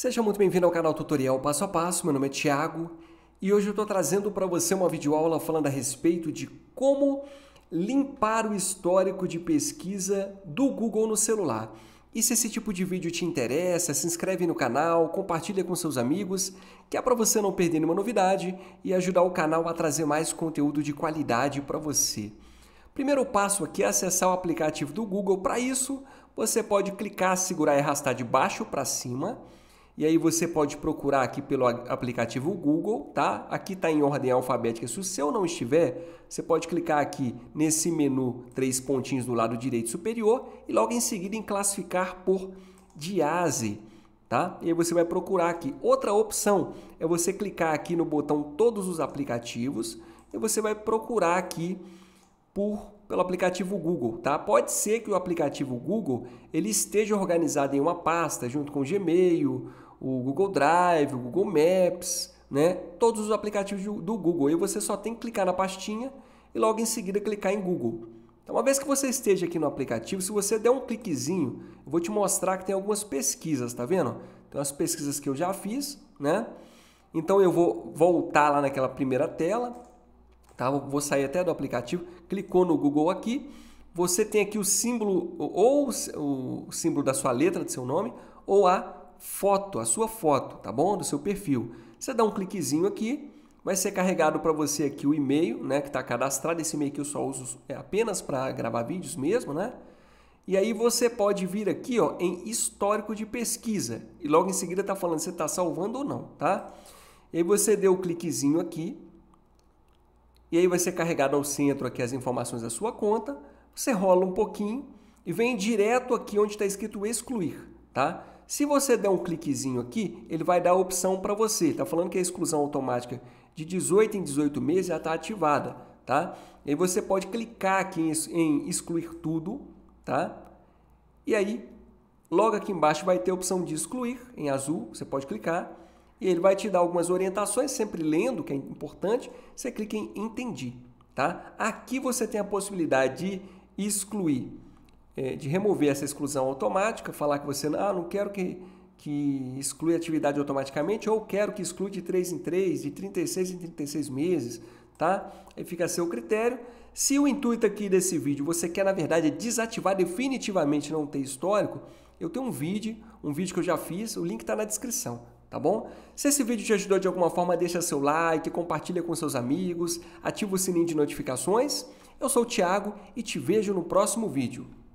Seja muito bem-vindo ao canal Tutorial Passo a Passo, meu nome é Thiago e hoje eu estou trazendo para você uma videoaula falando a respeito de como limpar o histórico de pesquisa do Google no celular. E se esse tipo de vídeo te interessa, se inscreve no canal, compartilha com seus amigos, que é para você não perder nenhuma novidade e ajudar o canal a trazer mais conteúdo de qualidade para você. Primeiro passo aqui é acessar o aplicativo do Google. Para isso, você pode clicar, segurar e arrastar de baixo para cima e aí você pode procurar aqui pelo aplicativo Google, tá? Aqui está em ordem alfabética. Se o seu não estiver, você pode clicar aqui nesse menu, três pontinhos do lado direito superior, e logo em seguida em classificar por diase, tá? E aí você vai procurar aqui. Outra opção é você clicar aqui no botão Todos os aplicativos, e você vai procurar aqui por pelo aplicativo Google, tá? Pode ser que o aplicativo Google ele esteja organizado em uma pasta junto com o Gmail o Google Drive, o Google Maps, né? Todos os aplicativos do Google. E você só tem que clicar na pastinha e logo em seguida clicar em Google. Então, uma vez que você esteja aqui no aplicativo, se você der um cliquezinho, eu vou te mostrar que tem algumas pesquisas, tá vendo? Tem umas pesquisas que eu já fiz, né? Então eu vou voltar lá naquela primeira tela, tá? Vou sair até do aplicativo, clicou no Google aqui, você tem aqui o símbolo ou o símbolo da sua letra, do seu nome, ou a foto, a sua foto, tá bom? Do seu perfil. Você dá um cliquezinho aqui, vai ser carregado para você aqui o e-mail, né? Que está cadastrado. Esse e-mail que eu só uso é apenas para gravar vídeos mesmo, né? E aí você pode vir aqui ó, em histórico de pesquisa. E logo em seguida está falando se está salvando ou não, tá? E aí você deu o cliquezinho aqui. E aí vai ser carregado ao centro aqui as informações da sua conta. Você rola um pouquinho e vem direto aqui onde está escrito excluir, tá? Se você der um cliquezinho aqui, ele vai dar a opção para você. Está falando que a exclusão automática de 18 em 18 meses já está ativada, tá? E aí você pode clicar aqui em, excluir tudo, tá? E aí, logo aqui embaixo vai ter a opção de excluir, em azul, você pode clicar. E ele vai te dar algumas orientações, sempre lendo, que é importante. Você clica em entendi, tá? Aqui você tem a possibilidade de excluir é, de remover essa exclusão automática, falar que você ah, não quero que, que exclui atividade automaticamente ou quero que exclui de 3 em 3, de 36 em 36 meses, tá? Aí fica a seu critério. Se o intuito aqui desse vídeo, você quer na verdade desativar definitivamente não ter histórico, eu tenho um vídeo, um vídeo que eu já fiz, o link está na descrição, tá bom? Se esse vídeo te ajudou de alguma forma, deixa seu like, compartilha com seus amigos, ativa o sininho de notificações. Eu sou o Thiago e te vejo no próximo vídeo.